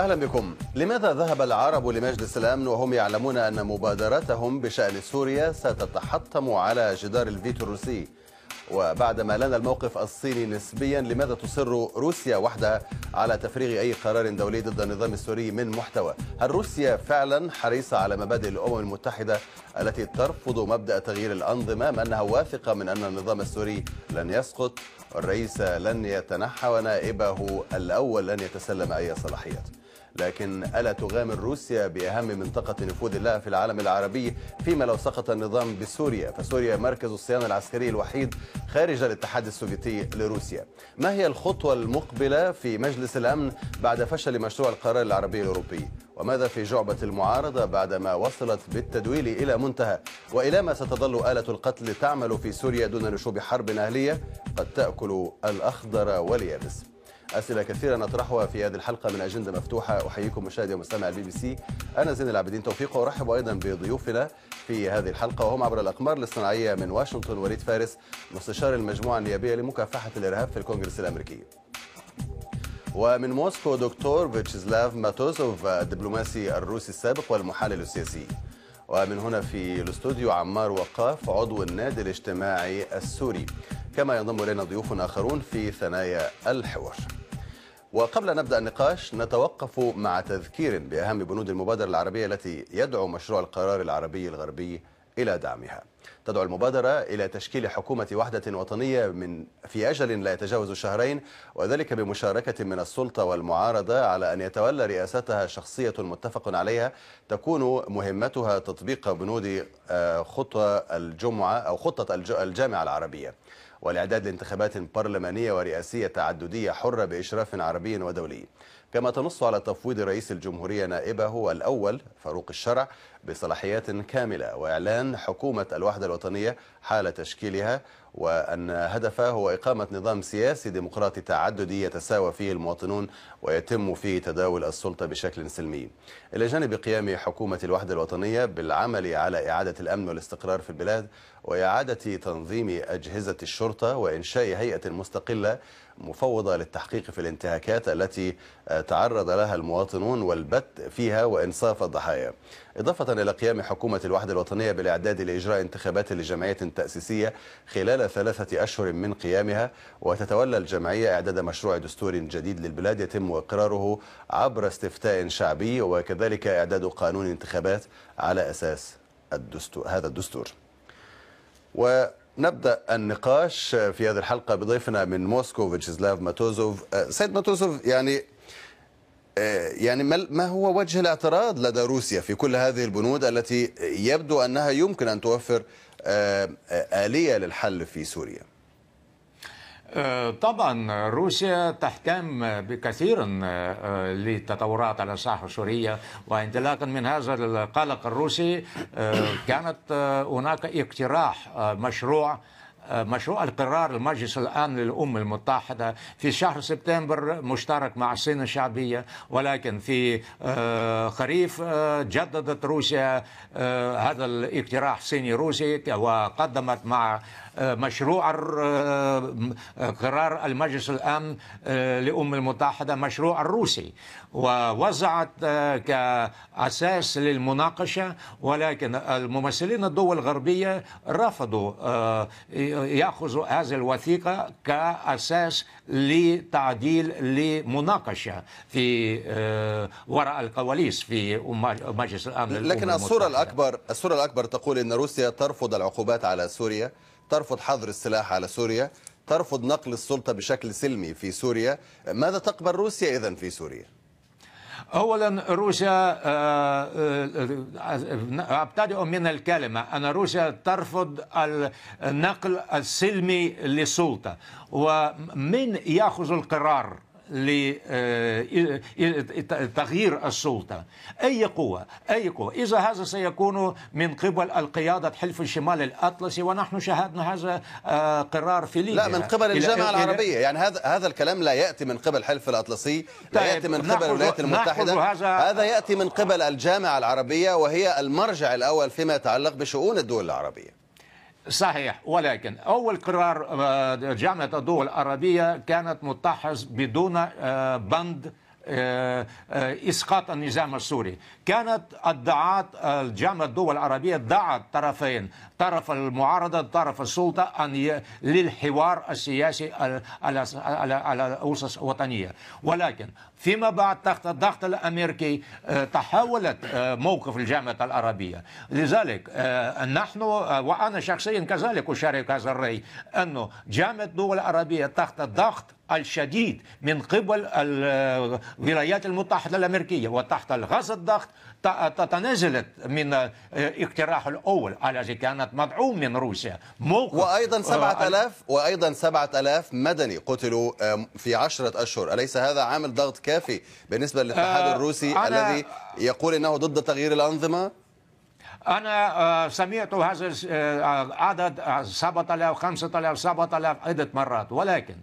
أهلا بكم لماذا ذهب العرب لمجلس الأمن وهم يعلمون أن مبادرتهم بشأن سوريا ستتحطم على جدار الفيتو الروسي وبعدما لنا الموقف الصيني نسبيا لماذا تصر روسيا وحدها على تفريغ أي قرار دولي ضد النظام السوري من محتوى هل روسيا فعلا حريصة على مبادئ الأمم المتحدة التي ترفض مبدأ تغيير الأنظمة أم أنها واثقة من أن النظام السوري لن يسقط الرئيس لن يتنحى ونائبه الأول لن يتسلم أي صلاحيات لكن ألا تغامر روسيا بأهم منطقة نفوذ لها في العالم العربي فيما لو سقط النظام بسوريا فسوريا مركز الصيانة العسكري الوحيد خارج الاتحاد السوفيتي لروسيا ما هي الخطوة المقبلة في مجلس الأمن بعد فشل مشروع القرار العربي الأوروبي وماذا في جعبة المعارضة بعدما وصلت بالتدويل إلى منتهى وإلى ما ستظل آلة القتل تعمل في سوريا دون نشوب حرب أهلية قد تأكل الأخضر واليابس أسئلة كثيرة نطرحها في هذه الحلقة من أجندة مفتوحة أحييكم مشاهدي ومستمع البي بي سي أنا زين العابدين توفيق وأرحب أيضا بضيوفنا في هذه الحلقة وهم عبر الأقمار الاصطناعية من واشنطن وليد فارس مستشار المجموعة النيابية لمكافحة الإرهاب في الكونغرس الأمريكي ومن موسكو دكتور فيتشزلاف ماتوزوف الدبلوماسي الروسي السابق والمحلل السياسي ومن هنا في الاستوديو عمار وقاف عضو النادي الاجتماعي السوري كما ينضم الينا ضيوف اخرون في ثنايا الحوار وقبل أن نبدأ النقاش نتوقف مع تذكير بأهم بنود المبادرة العربية التي يدعو مشروع القرار العربي الغربي إلى دعمها تدعو المبادرة إلى تشكيل حكومة وحدة وطنية من في أجل لا يتجاوز شهرين وذلك بمشاركة من السلطة والمعارضة على أن يتولى رئاستها شخصية متفق عليها تكون مهمتها تطبيق بنود آه، خطة الجمعة أو خطة الجامعة العربية والإعداد لانتخابات برلمانية ورئاسية تعددية حرة بإشراف عربي ودولي كما تنص على تفويض رئيس الجمهورية نائبه الأول فاروق الشرع بصلاحيات كاملة وإعلان حكومة الوحدة الوطنية حال تشكيلها وأن هدفه هو إقامة نظام سياسي ديمقراطي تعددي يتساوى فيه المواطنون ويتم فيه تداول السلطة بشكل سلمي إلى جانب قيام حكومة الوحدة الوطنية بالعمل على إعادة الأمن والاستقرار في البلاد وإعادة تنظيم أجهزة الشرطة وإنشاء هيئة مستقلة مفوضة للتحقيق في الانتهاكات التي آه، تعرض لها المواطنون والبت فيها وإنصاف الضحايا إضافة إلى قيام حكومة الوحدة الوطنية بالإعداد لإجراء انتخابات لجمعية تأسيسية خلال ثلاثة أشهر من قيامها وتتولى الجمعية إعداد مشروع دستور جديد للبلاد يتم إقراره عبر استفتاء شعبي وكذلك إعداد قانون انتخابات على أساس الدستور هذا الدستور و نبدا النقاش في هذه الحلقه بضيفنا من موسكو فيتشيسلاف ماتوزوف أه، سيد ماتوزوف يعني أه، يعني ما هو وجه الاعتراض لدى روسيا في كل هذه البنود التي يبدو انها يمكن ان توفر أه، آليه للحل في سوريا؟ طبعا روسيا تحتم بكثير للتطورات آه، على الساحه السوريه وانطلاقا من هذا القلق الروسي آه، كانت آه، هناك اقتراح مشروع مشروع القرار المجلس الآن للأمم المتحدة في شهر سبتمبر مشترك مع الصين الشعبية ولكن في خريف جددت روسيا هذا الاقتراح الصيني روسي وقدمت مع آه، مشروع آه، آه، قرار المجلس الامن للامم المتحده مشروع الروسي ووضعت كاساس للمناقشه ولكن الممثلين الدول الغربيه رفضوا ياخذوا هذه الوثيقه كاساس لتعديل لمناقشه في وراء الكواليس في مجلس الامن لكن الصوره الاكبر الصوره الاكبر تقول ان روسيا ترفض العقوبات على سوريا ترفض حظر السلاح على سوريا ترفض نقل السلطة بشكل سلمي في سوريا ماذا تقبل روسيا إذا في سوريا؟ اولا روسيا آه، آه، ابتدئ من الكلمه ان روسيا ترفض النقل السلمي للسلطه ومن ياخذ القرار لتغيير السلطة أي قوة أي قوة إذا هذا سيكون من قبل القيادة حلف الشمال الأطلسي ونحن شاهدنا هذا آه، قرار في ليبيا لا من قبل الجامعة العربية يعني هذا هذا الكلام لا يأتي من قبل حلف الأطلسي لا طيب، يأتي من قبل الولايات المتحدة هذا, هذا يأتي من قبل الجامعة العربية وهي المرجع الأول فيما يتعلق بشؤون الدول العربية صحيح ولكن أول قرار آه، جامعة الدول العربية كانت متحظ بدون آه، بند آه، اسقاط النظام السوري كانت ادعت الجامعه الدول العربيه دعت طرفين طرف المعارضه طرف السلطه ان للحوار السياسي على على على اسس وطنيه ولكن فيما بعد تحت الضغط الامريكي آه، تحولت آه، موقف الجامعه العربيه لذلك آه، نحن وانا شخصيا كذلك اشارك هذا الراي انه جامعه الدول العربيه تحت الضغط الشديد من قبل الولايات المتحدة الأمريكية وتحت الغاز الضغط تنازلت من آه، اقتراح الأول الذي كانت مدعوم من روسيا موقف وأيضا 7000 آه، وأيضا 7000 مدني قتلوا في عشرة أشهر أليس هذا عامل ضغط كافي بالنسبة للاتحاد آه، الروسي الذي يقول أنه ضد تغيير الأنظمة انا سمعت هذا العدد 7000 5000 7000 عده مرات ولكن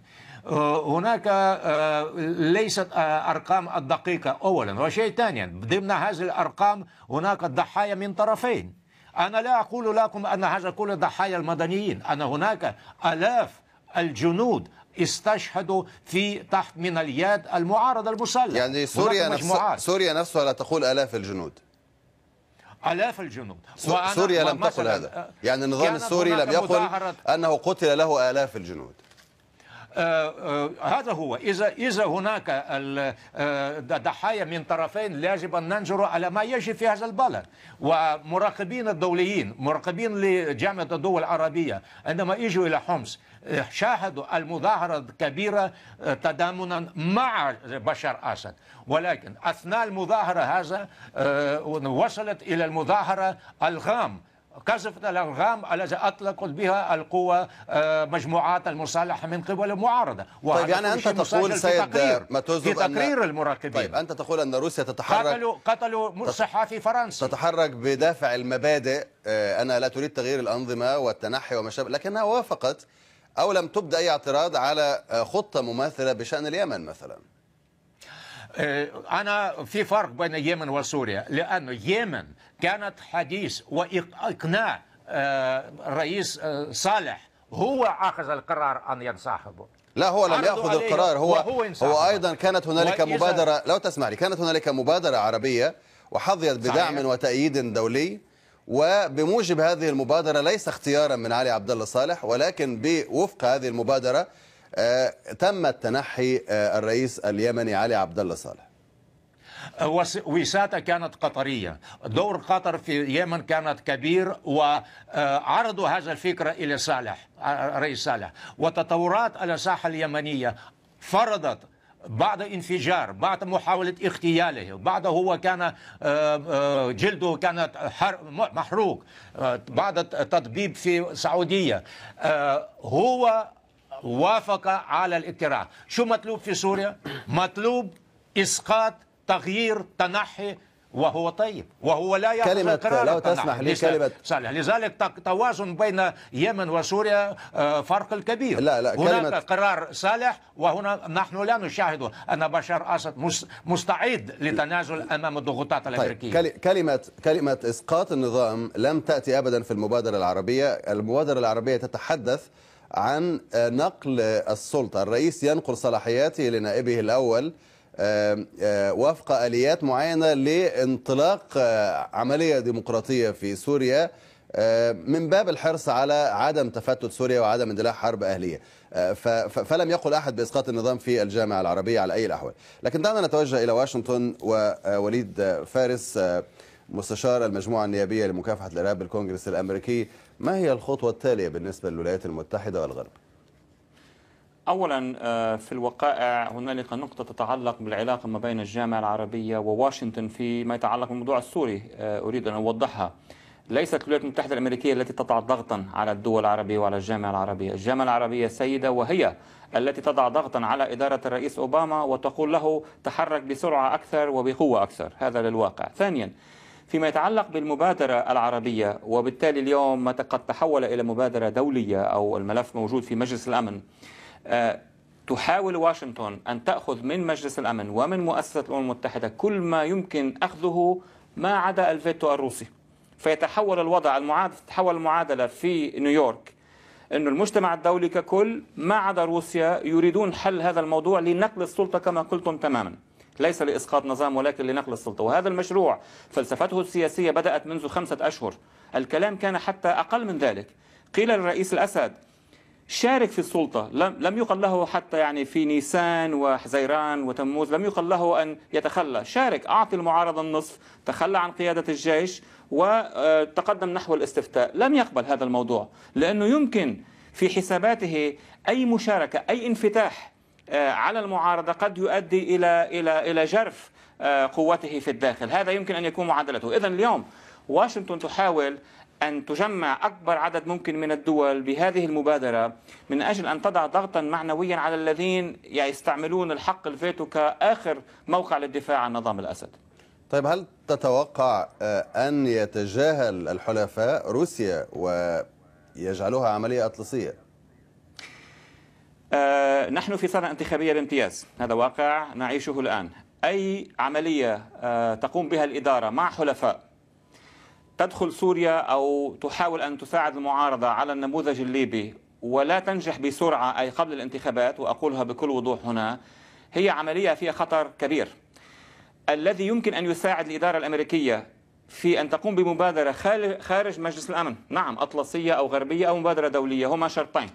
آه، هناك آه، ليست آه، أرقام الدقيقة أولا وشيء ثانيا ضمن هذه الأرقام هناك ضحايا من طرفين أنا لا أقول لكم أن هذا كل ضحايا المدنيين أن هناك ألاف الجنود استشهدوا في تحت من اليد المعارضة المسلحة يعني سوريا نفسها سوريا نفسها لا تقول آلاف الجنود آلاف الجنود سوريا لم تقل هذا يعني النظام السوري لم يقل أنه قتل له آلاف الجنود آه، آه، هذا هو إذا إذا هناك آه، ضحايا من طرفين يجب أن ننجر على ما يجري في هذا البلد ومراقبين الدوليين مراقبين لجامعة الدول العربية عندما اجوا إلى حمص شاهدوا المظاهرة الكبيره تضامنا مع بشار أسد ولكن أثناء المظاهرة هذا وصلت إلى المظاهرة الغام قذفت الأرغام التي أطلقت بها القوى آه، مجموعات المسلحة من قبل المعارضة طيب يعني أنت تقول سيد ما في تقرير أن... المراقبين طيب أنت تقول أن روسيا تتحرك قتلوا قتلوا صحافي فرنسي تتحرك بدافع المبادئ آه، أنا لا تريد تغيير الأنظمة والتنحي وما شابه لكنها وافقت أو لم تبدأ أي اعتراض على آه، خطة مماثلة بشأن اليمن مثلا آه، أنا في فرق بين اليمن وسوريا لأن اليمن كانت حديث وإقناع الرئيس آه، آه، صالح هو أخذ القرار أن ينصاحبه لا هو لم ياخذ القرار هو هو ايضا كانت هنالك مبادره لو تسمع لي كانت هنالك مبادره عربيه وحظيت بدعم صحيح. وتأييد دولي وبموجب هذه المبادرة ليس اختيارا من علي عبد الله صالح ولكن بوفق هذه المبادرة آه، تم التنحي آه، الرئيس اليمني علي عبد الله صالح وساطة كانت قطرية دور قطر في اليمن كانت كبير وعرضوا آه، هذا الفكرة إلى صالح رئيس صالح وتطورات على الساحة اليمنية فرضت بعد انفجار بعد محاولة اغتياله بعد هو كان جلده كان محروق بعد تطبيب في السعودية هو وافق على الاقتراع شو مطلوب في سوريا مطلوب اسقاط تغيير تنحي وهو طيب وهو لا يأخذ كلمة لو تسمح لي كلمة صالح لذلك توازن بين اليمن وسوريا آه، فرق كبير لا لا هناك كلمة قرار صالح وهنا نحن لا نشاهده أن بشار أسد مستعد لتنازل أمام الضغوطات طيب، الأمريكية طيب كلمة كلمة إسقاط النظام لم تأتي أبدا في المبادرة العربية المبادرة العربية تتحدث عن آه، نقل السلطة الرئيس ينقل صلاحياته لنائبه الأول آه، وفق آليات معينة لانطلاق آه، عملية ديمقراطية في سوريا من باب الحرص على عدم تفتت سوريا وعدم اندلاع حرب أهلية فلم يقل أحد بإسقاط النظام في الجامعة العربية على أي الأحوال لكن دعنا نتوجه إلى واشنطن ووليد فارس مستشار المجموعة النيابية لمكافحة الإرهاب بالكونغرس الأمريكي ما هي الخطوة التالية بالنسبة للولايات المتحدة والغرب؟ أولا آه، في الوقائع هنالك نقطة تتعلق بالعلاقة ما بين الجامعة العربية وواشنطن فيما يتعلق بالموضوع السوري آه، أريد أن أوضحها ليست الولايات المتحدة الأمريكية التي تضع ضغطا على الدول العربية وعلى الجامعة العربية الجامعة العربية سيدة وهي التي تضع ضغطا على إدارة الرئيس أوباما وتقول له تحرك بسرعة أكثر وبقوة أكثر هذا للواقع ثانيا فيما يتعلق بالمبادرة العربية وبالتالي اليوم ما قد تحول إلى مبادرة دولية أو الملف موجود في مجلس الأمن آه، تحاول واشنطن أن تأخذ من مجلس الأمن ومن مؤسسة الأمم المتحدة كل ما يمكن أخذه ما عدا الفيتو الروسي فيتحول الوضع المعادلة تتحول المعادلة في نيويورك أن المجتمع الدولي ككل ما عدا روسيا يريدون حل هذا الموضوع لنقل السلطة كما قلتم تماما ليس لإسقاط نظام ولكن لنقل السلطة وهذا المشروع فلسفته السياسية بدأت منذ خمسة أشهر الكلام كان حتى أقل من ذلك قيل للرئيس الأسد شارك في السلطة لم, لم يقل له حتى يعني في نيسان وحزيران وتموز لم يقل له أن يتخلى شارك أعطي المعارضة النصف تخلى عن قيادة الجيش وتقدم آه، نحو الاستفتاء لم يقبل هذا الموضوع لأنه يمكن في حساباته أي مشاركة أي انفتاح آه، على المعارضة قد يؤدي إلى إلى إلى جرف آه، قوته في الداخل هذا يمكن أن يكون معادلته إذا اليوم واشنطن تحاول أن تجمع أكبر عدد ممكن من الدول بهذه المبادرة من أجل أن تضع ضغطا معنويا على الذين يستعملون الحق الفيتو كآخر موقع للدفاع عن نظام الأسد طيب هل تتوقع آه، أن يتجاهل الحلفاء روسيا ويجعلوها عملية أطلسية؟ آه، نحن في سنة انتخابية بامتياز هذا واقع نعيشه الآن أي عملية آه، تقوم بها الإدارة مع حلفاء تدخل سوريا أو تحاول أن تساعد المعارضة على النموذج الليبي ولا تنجح بسرعة أي قبل الانتخابات وأقولها بكل وضوح هنا هي عملية فيها خطر كبير الذي يمكن أن يساعد الإدارة الأمريكية في أن تقوم بمبادرة خارج مجلس الأمن نعم أطلسية أو غربية أو مبادرة دولية هما شرطين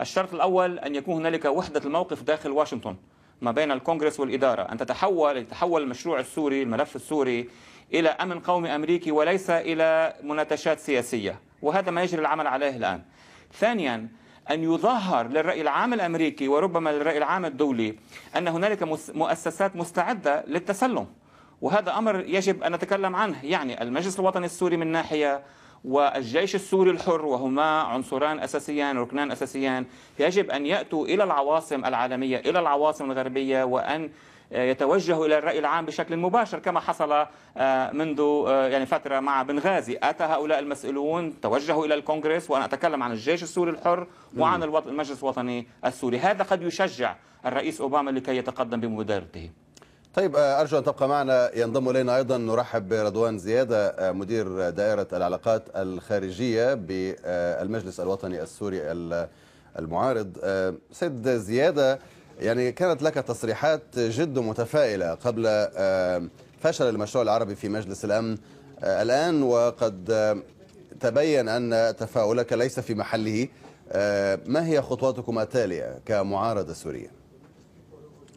الشرط الأول أن يكون هنالك وحدة الموقف داخل واشنطن ما بين الكونغرس والإدارة أن تتحول يتحول المشروع السوري الملف السوري إلى أمن قومي أمريكي وليس إلى مناتشات سياسية وهذا ما يجري العمل عليه الآن ثانيا أن يظهر للرأي العام الأمريكي وربما للرأي العام الدولي أن هنالك مؤسسات مستعدة للتسلم وهذا أمر يجب أن نتكلم عنه يعني المجلس الوطني السوري من ناحية والجيش السوري الحر وهما عنصران أساسيان ركنان أساسيان يجب أن يأتوا إلى العواصم العالمية إلى العواصم الغربية وأن آه، يتوجهوا الى الراي العام بشكل مباشر كما حصل آه، منذ آه، يعني فتره مع بنغازي، اتى هؤلاء المسؤولون توجهوا الى الكونغرس وانا اتكلم عن الجيش السوري الحر وعن المجلس الوطني السوري، هذا قد يشجع الرئيس اوباما لكي يتقدم بمبادرته. طيب آه، أرجو أن تبقى معنا ينضم إلينا أيضا نرحب برضوان زيادة آه، مدير دائرة العلاقات الخارجية بالمجلس الوطني السوري المعارض آه، سيد زيادة يعني كانت لك تصريحات جد متفائلة قبل فشل المشروع العربي في مجلس الأمن الآن وقد تبين أن تفاؤلك ليس في محله ما هي خطواتكم التالية كمعارضة سورية؟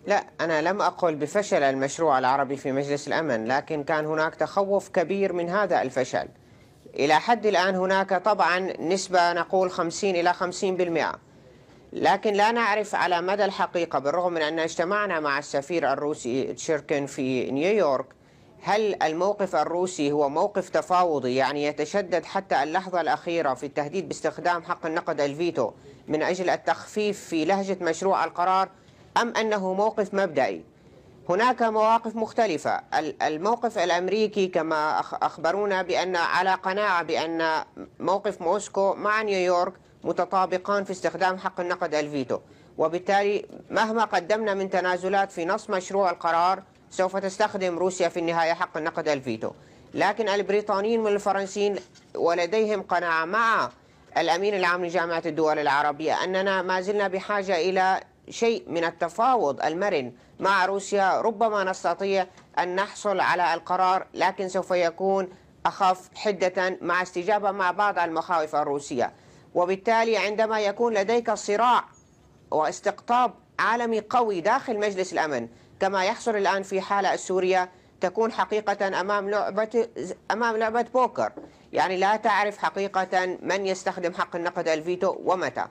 لا أنا لم أقل بفشل المشروع العربي في مجلس الأمن لكن كان هناك تخوف كبير من هذا الفشل إلى حد الآن هناك طبعا نسبة نقول 50 إلى 50% لكن لا نعرف على مدى الحقيقة بالرغم من أن اجتمعنا مع السفير الروسي تشيركن في نيويورك هل الموقف الروسي هو موقف تفاوضي يعني يتشدد حتى اللحظة الأخيرة في التهديد باستخدام حق النقد الفيتو من أجل التخفيف في لهجة مشروع القرار أم أنه موقف مبدئي هناك مواقف مختلفة الموقف الأمريكي كما أخبرونا بأن على قناعة بأن موقف موسكو مع نيويورك متطابقان في استخدام حق النقد الفيتو وبالتالي مهما قدمنا من تنازلات في نص مشروع القرار سوف تستخدم روسيا في النهاية حق النقد الفيتو لكن البريطانيين والفرنسيين ولديهم قناعة مع الأمين العام لجامعة الدول العربية أننا ما زلنا بحاجة إلى شيء من التفاوض المرن مع روسيا ربما نستطيع أن نحصل على القرار لكن سوف يكون أخف حدة مع استجابة مع بعض المخاوف الروسية وبالتالي عندما يكون لديك صراع واستقطاب عالمي قوي داخل مجلس الأمن كما يحصل الآن في حالة سوريا تكون حقيقة أمام لعبة أمام لعبة بوكر يعني لا تعرف حقيقة من يستخدم حق النقد الفيتو ومتى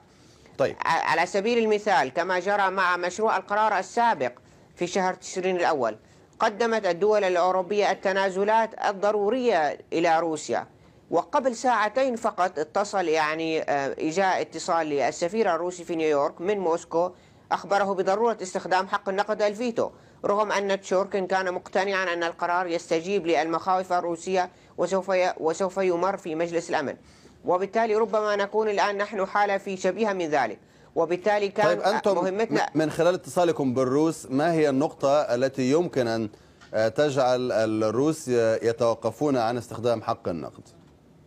طيب على سبيل المثال كما جرى مع مشروع القرار السابق في شهر تشرين الأول قدمت الدول الأوروبية التنازلات الضرورية إلى روسيا وقبل ساعتين فقط اتصل يعني آه، جاء اتصال للسفير الروسي في نيويورك من موسكو أخبره بضرورة استخدام حق النقد الفيتو رغم أن تشوركن كان مقتنعا أن القرار يستجيب للمخاوف الروسية وسوف وسوف يمر في مجلس الأمن وبالتالي ربما نكون الآن نحن حالة في شبيهة من ذلك وبالتالي كان طيب أنتم مهمتنا من خلال اتصالكم بالروس ما هي النقطة التي يمكن أن آه، تجعل الروس يتوقفون عن استخدام حق النقد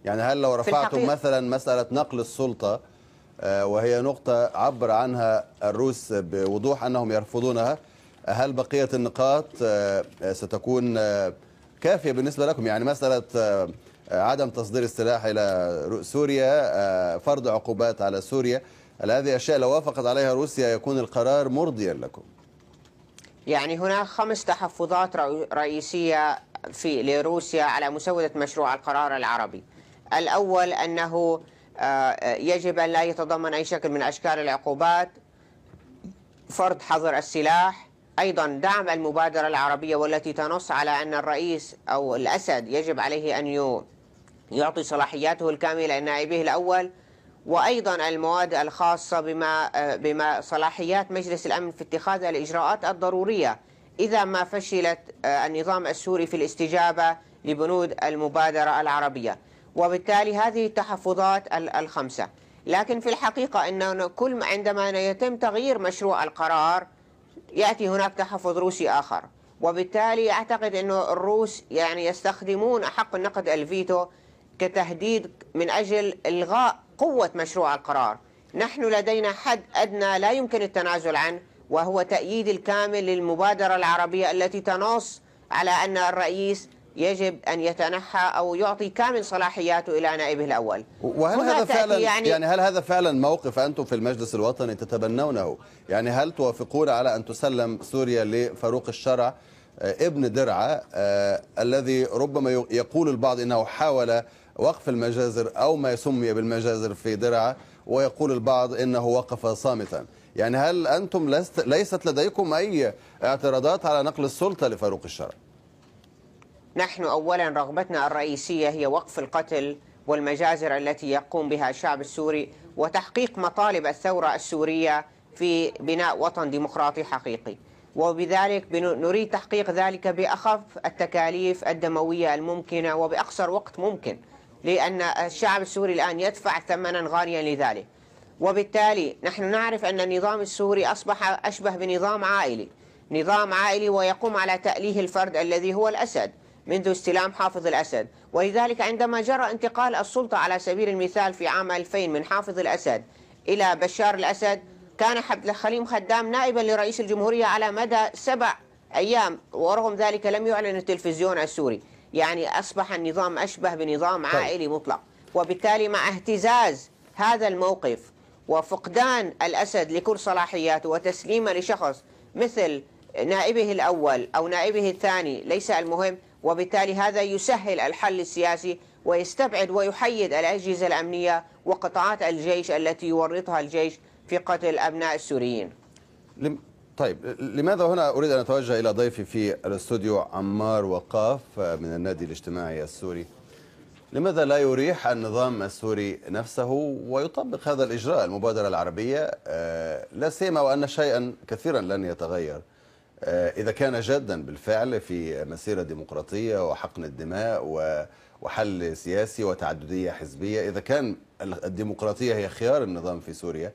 يعني هل لو رفعتم مثلا مسألة نقل السلطة آه، وهي نقطة عبر عنها الروس بوضوح أنهم يرفضونها هل بقية النقاط آه، ستكون كافية بالنسبة لكم يعني مسألة عدم تصدير السلاح إلى سوريا آه، فرض عقوبات على سوريا هذه أشياء لو وافقت عليها روسيا يكون القرار مرضيا لكم يعني هناك خمس تحفظات رئيسية في لروسيا على مسودة مشروع القرار العربي الأول أنه آه، يجب أن لا يتضمن أي شكل من أشكال العقوبات فرض حظر السلاح أيضا دعم المبادرة العربية والتي تنص على أن الرئيس أو الأسد يجب عليه أن يعطي صلاحياته الكاملة لنائبه الأول وأيضا المواد الخاصة بما آه، بما صلاحيات مجلس الأمن في اتخاذ الإجراءات الضرورية إذا ما فشلت آه، النظام السوري في الاستجابة لبنود المبادرة العربية وبالتالي هذه التحفظات الخمسة لكن في الحقيقة أن كل عندما يتم تغيير مشروع القرار يأتي هناك تحفظ روسي آخر وبالتالي أعتقد أن الروس يعني يستخدمون حق النقد الفيتو كتهديد من أجل إلغاء قوة مشروع القرار نحن لدينا حد أدنى لا يمكن التنازل عنه وهو تأييد الكامل للمبادرة العربية التي تنص على أن الرئيس يجب أن يتنحى أو يعطي كامل صلاحياته إلى نائبه الأول وهل هذا فعلا يعني, يعني هل هذا فعلا موقف أنتم في المجلس الوطني تتبنونه يعني هل توافقون على أن تسلم سوريا لفاروق الشرع آه، ابن درعة آه، الذي ربما يقول البعض أنه حاول وقف المجازر أو ما سمي بالمجازر في درعا ويقول البعض إنه وقف صامتا يعني هل أنتم لست ليست لديكم أي اعتراضات على نقل السلطة لفاروق الشرع نحن أولا رغبتنا الرئيسية هي وقف القتل والمجازر التي يقوم بها الشعب السوري وتحقيق مطالب الثورة السورية في بناء وطن ديمقراطي حقيقي وبذلك نريد تحقيق ذلك بأخف التكاليف الدموية الممكنة وبأقصر وقت ممكن لأن الشعب السوري الآن يدفع ثمنا غاليا لذلك وبالتالي نحن نعرف أن النظام السوري أصبح أشبه بنظام عائلي نظام عائلي ويقوم على تأليه الفرد الذي هو الأسد منذ استلام حافظ الأسد ولذلك عندما جرى انتقال السلطة على سبيل المثال في عام 2000 من حافظ الأسد إلى بشار الأسد كان خليم خدام نائبا لرئيس الجمهورية على مدى سبع أيام ورغم ذلك لم يعلن التلفزيون السوري يعني أصبح النظام أشبه بنظام طيب. عائلي مطلق وبالتالي مع اهتزاز هذا الموقف وفقدان الأسد لكل صلاحياته وتسليمه لشخص مثل نائبه الأول أو نائبه الثاني ليس المهم وبالتالي هذا يسهل الحل السياسي ويستبعد ويحيد الأجهزة الأمنية وقطاعات الجيش التي يورطها الجيش في قتل أبناء السوريين طيب لماذا هنا أريد أن أتوجه إلى ضيفي في الاستوديو عمار وقاف من النادي الاجتماعي السوري لماذا لا يريح النظام السوري نفسه ويطبق هذا الإجراء المبادرة العربية آه، لا سيما وأن شيئا كثيرا لن يتغير آه، إذا كان جادا بالفعل في مسيرة ديمقراطية وحقن الدماء وحل سياسي وتعددية حزبية إذا كان الديمقراطية هي خيار النظام في سوريا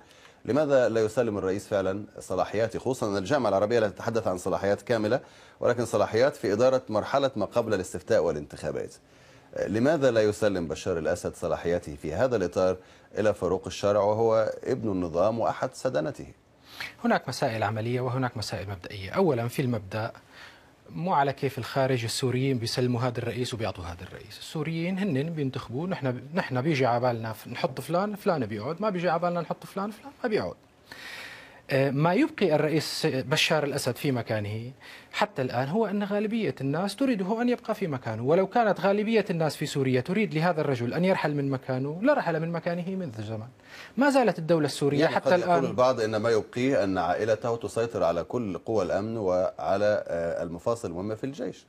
لماذا لا يسلم الرئيس فعلا صلاحياته خصوصا أن الجامعة العربية لا تتحدث عن صلاحيات كاملة ولكن صلاحيات في إدارة مرحلة ما قبل الاستفتاء والانتخابات لماذا لا يسلم بشار الأسد صلاحياته في هذا الإطار إلى فاروق الشرع وهو ابن النظام وأحد سدنته هناك مسائل عملية وهناك مسائل مبدئية أولا في المبدأ مو على كيف الخارج السوريين بيسلموا هذا الرئيس وبيعطوا هذا الرئيس السوريين هن بينتخبوا نحن نحن بيجي على بالنا نحط فلان فلان بيقعد ما بيجي على بالنا نحط فلان فلان ما بيقعد ما يبقي الرئيس بشار الاسد في مكانه حتى الان هو ان غالبيه الناس تريده ان يبقى في مكانه، ولو كانت غالبيه الناس في سوريا تريد لهذا الرجل ان يرحل من مكانه لرحل من مكانه منذ زمان. ما زالت الدوله السوريه يعني حتى قد الان يقول البعض ان ما يبقيه ان عائلته تسيطر على كل قوى الامن وعلى آه، المفاصل المهمه في الجيش.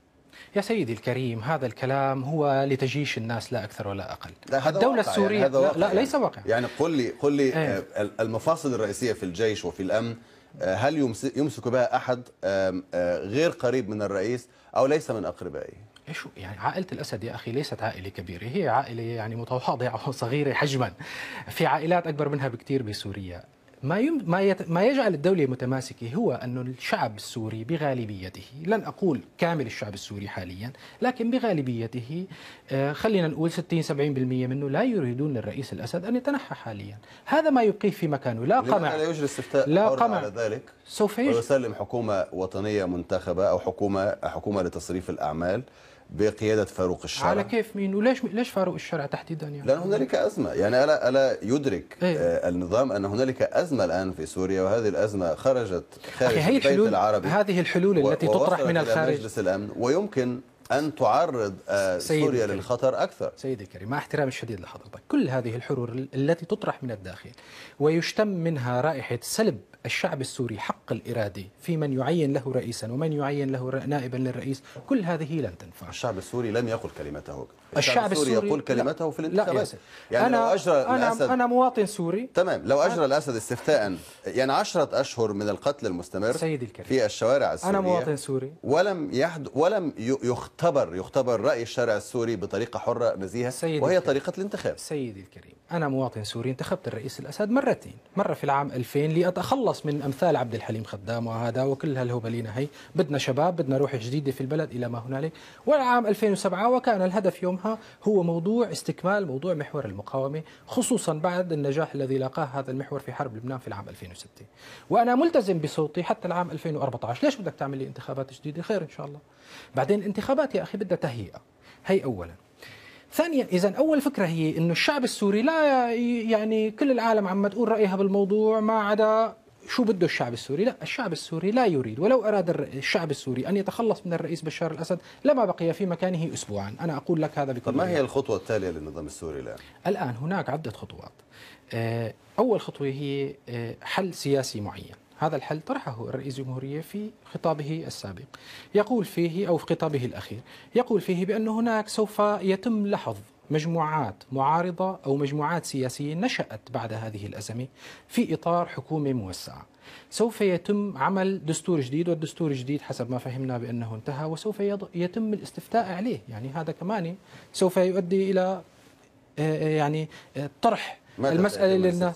يا سيدي الكريم هذا الكلام هو لتجيش الناس لا اكثر ولا اقل لا هذا الدوله واقع يعني السوريه يعني هذا واقع لا, لا يعني ليس واقع يعني قل لي قل لي ايه. آه، المفاصل الرئيسيه في الجيش وفي الامن آه، هل يمسك بها احد آه، غير قريب من الرئيس او ليس من اقربائه ايش يعني عائله الاسد يا اخي ليست عائله كبيره هي عائله يعني متواضعه وصغيره حجما في عائلات اكبر منها بكثير بسوريا ما يم... ما, يت... ما يجعل الدولة متماسكة هو أن الشعب السوري بغالبيته لن أقول كامل الشعب السوري حاليا لكن بغالبيته آه، خلينا نقول 60 70% منه لا يريدون للرئيس الأسد أن يتنحى حاليا هذا ما يبقيه في مكانه لا قمع لا يجري استفتاء لا قمع على ذلك سوف يجري حكومة وطنية منتخبة أو حكومة حكومة لتصريف الأعمال بقياده فاروق الشرع على كيف مين وليش ليش فاروق الشرع تحديدا يعني لان هنالك ازمه يعني الا الا يدرك أيه. آه، النظام ان هنالك ازمه الان في سوريا وهذه الازمه خرجت خارج أخي هي البيت الحلول العربي هذه الحلول التي تطرح من الخارج مجلس الامن ويمكن ان تعرض آه، سوريا كريم. للخطر اكثر سيدي الكريم مع احترامي الشديد لحضرتك كل هذه الحلول التي تطرح من الداخل ويشتم منها رائحه سلب الشعب السوري حق الإرادة في من يعين له رئيسا ومن يعين له نائبا للرئيس كل هذه لن تنفع الشعب السوري لم يقل كلمته الشعب السوري, السوري يقول كلمته لا في الانتخابات يعني أنا لو أجرى أنا الأسد أنا مواطن سوري تمام لو أجرى أنا الأسد استفتاء يعني عشرة أشهر من القتل المستمر سيدي الكريم في الشوارع السورية أنا مواطن سوري ولم يحد ولم يختبر يختبر رأي الشارع السوري بطريقة حرة نزيهة وهي الكريم. طريقة الانتخاب سيدي الكريم أنا مواطن سوري انتخبت الرئيس الأسد مرتين مرة في العام 2000 لأتخلص من أمثال عبد الحليم خدام وهذا وكل هالهبلين هي بدنا شباب بدنا روح جديدة في البلد إلى ما هنالك والعام 2007 وكان الهدف يومها هو موضوع استكمال موضوع محور المقاومة خصوصا بعد النجاح الذي لاقاه هذا المحور في حرب لبنان في العام 2006 وأنا ملتزم بصوتي حتى العام 2014 ليش بدك تعمل لي انتخابات جديدة خير إن شاء الله بعدين الانتخابات يا أخي بدها تهيئة هي أولا ثانيا اذا اول فكره هي انه الشعب السوري لا يعني كل العالم عم تقول رايها بالموضوع ما عدا شو بده الشعب السوري؟ لا، الشعب السوري لا يريد ولو اراد الشعب السوري ان يتخلص من الرئيس بشار الاسد لما بقي في مكانه اسبوعا، انا اقول لك هذا بكل ما هي الخطوه التاليه للنظام السوري الان؟ الان هناك عده خطوات. آه، اول خطوه هي آه، حل سياسي معين. هذا الحل طرحه الرئيس الجمهورية في خطابه السابق يقول فيه أو في خطابه الأخير يقول فيه بأن هناك سوف يتم لحظ مجموعات معارضة أو مجموعات سياسية نشأت بعد هذه الأزمة في إطار حكومة موسعة سوف يتم عمل دستور جديد والدستور الجديد حسب ما فهمنا بأنه انتهى وسوف يتم الاستفتاء عليه يعني هذا كمان سوف يؤدي إلى آه، آه، يعني آه، طرح المسألة لأن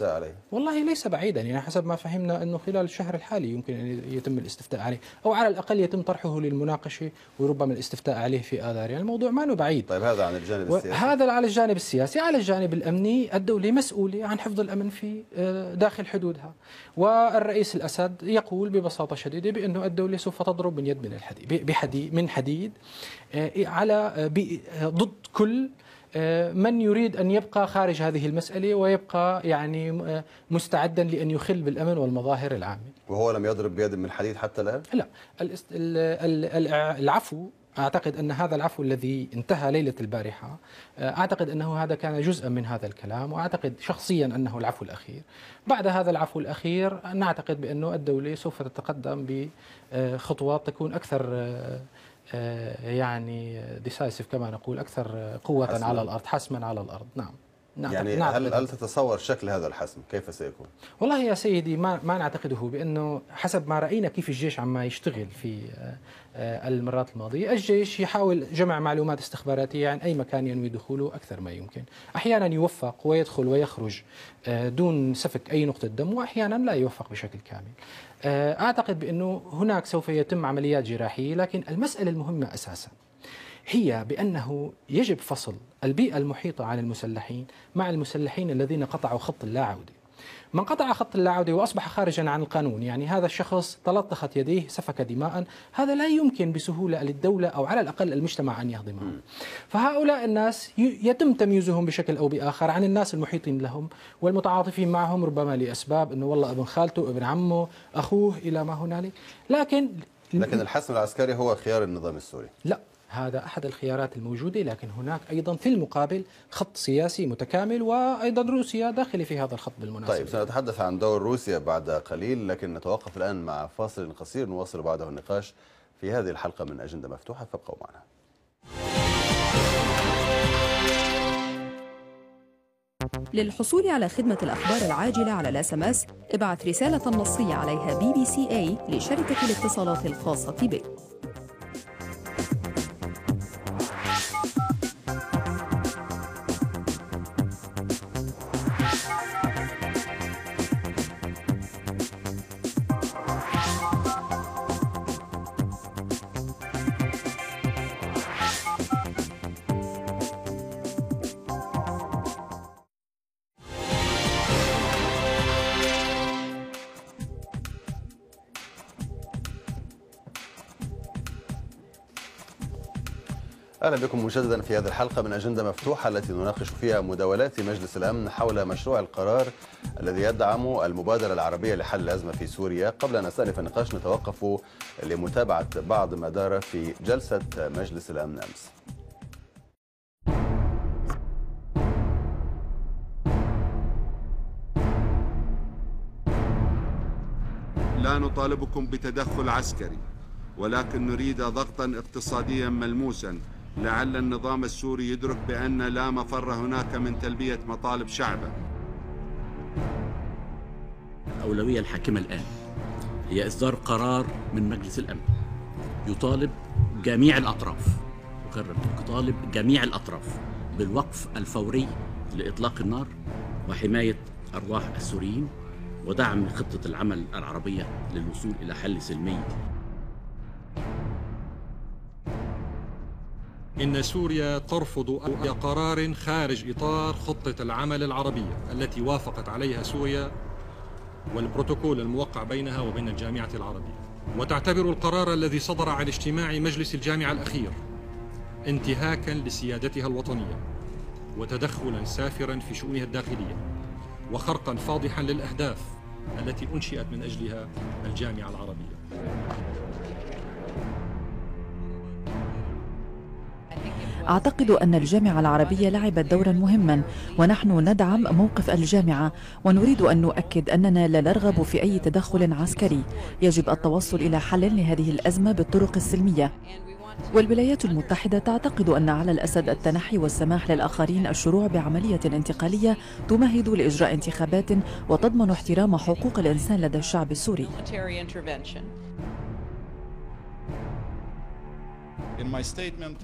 والله ليس بعيدا يعني حسب ما فهمنا أنه خلال الشهر الحالي يمكن أن يتم الاستفتاء عليه أو على الأقل يتم طرحه للمناقشة وربما الاستفتاء عليه في آذار يعني الموضوع ما له بعيد طيب هذا عن الجانب السياسي هذا على الجانب السياسي على الجانب الأمني الدولة مسؤولة عن حفظ الأمن في آه، داخل حدودها والرئيس الأسد يقول ببساطة شديدة بأنه الدولة سوف تضرب من يد من الحديد بحديد من حديد آه، على آه، ضد كل آه، من يريد أن يبقى خارج هذه المسألة ويبقى يعني آه، مستعدا لأن يخل بالأمن والمظاهر العامة وهو لم يضرب بيد من حديد حتى الآن؟ لا العفو أعتقد أن هذا العفو الذي انتهى ليلة البارحة آه، أعتقد أنه هذا كان جزءا من هذا الكلام وأعتقد شخصيا أنه العفو الأخير بعد هذا العفو الأخير نعتقد بأنه الدولة سوف تتقدم بخطوات تكون أكثر آه، يعني ديسايسيف كما نقول اكثر قوه حسماً. على الارض حسما على الارض نعم يعني نعتقد هل هل تتصور شكل هذا الحسم كيف سيكون؟ والله يا سيدي ما ما نعتقده بانه حسب ما راينا كيف الجيش عم يشتغل في آه، آه، المرات الماضيه، الجيش يحاول جمع معلومات استخباراتيه عن اي مكان ينوي دخوله اكثر ما يمكن، احيانا يوفق ويدخل ويخرج دون سفك اي نقطه دم واحيانا لا يوفق بشكل كامل. آه، أعتقد بأنه هناك سوف يتم عمليات جراحية لكن المسألة المهمة أساسا هي بأنه يجب فصل البيئة المحيطة عن المسلحين مع المسلحين الذين قطعوا خط اللاعودي من قطع خط اللاعودة وأصبح خارجا عن القانون يعني هذا الشخص تلطخت يديه سفك دماء هذا لا يمكن بسهولة للدولة أو على الأقل المجتمع أن يهضمه فهؤلاء الناس يتم تمييزهم بشكل أو بآخر عن الناس المحيطين لهم والمتعاطفين معهم ربما لأسباب أنه والله ابن خالته ابن عمه أخوه إلى ما هنالك لكن لكن الحسم العسكري هو خيار النظام السوري لا هذا أحد الخيارات الموجودة لكن هناك أيضا في المقابل خط سياسي متكامل وأيضا روسيا داخلة في هذا الخط بالمناسبة طيب سنتحدث عن دور روسيا بعد قليل لكن نتوقف الآن مع فاصل قصير نواصل بعده النقاش في هذه الحلقة من أجندة مفتوحة فابقوا معنا للحصول على خدمة الأخبار العاجلة على الاس ام اس ابعث رسالة نصية عليها بي بي سي اي لشركة الاتصالات الخاصة بك اهلا بكم مجددا في هذه الحلقه من اجنده مفتوحه التي نناقش فيها مداولات مجلس الامن حول مشروع القرار الذي يدعم المبادره العربيه لحل الازمه في سوريا قبل ان نستأنف النقاش نتوقف لمتابعه بعض ما دار في جلسه مجلس الامن امس لا نطالبكم بتدخل عسكري ولكن نريد ضغطا اقتصاديا ملموسا لعل النظام السوري يدرك بأن لا مفر هناك من تلبية مطالب شعبه الأولوية الحاكمة الآن هي إصدار قرار من مجلس الأمن يطالب جميع الأطراف أكرر يطالب جميع الأطراف بالوقف الفوري لإطلاق النار وحماية أرواح السوريين ودعم خطة العمل العربية للوصول إلى حل سلمي إن سوريا ترفض أي قرار خارج إطار خطة العمل العربية التي وافقت عليها سوريا والبروتوكول الموقع بينها وبين الجامعة العربية وتعتبر القرار الذي صدر عن اجتماع مجلس الجامعة الأخير انتهاكا لسيادتها الوطنية وتدخلا سافرا في شؤونها الداخلية وخرقا فاضحا للأهداف التي أنشئت من أجلها الجامعة العربية أعتقد أن الجامعة العربية لعبت دورا مهما ونحن ندعم موقف الجامعة ونريد أن نؤكد أننا لا نرغب في أي تدخل عسكري يجب التوصل إلى حل لهذه الأزمة بالطرق السلمية والولايات المتحدة تعتقد أن على الأسد التنحي والسماح للآخرين الشروع بعملية انتقالية تمهد لإجراء انتخابات وتضمن احترام حقوق الإنسان لدى الشعب السوري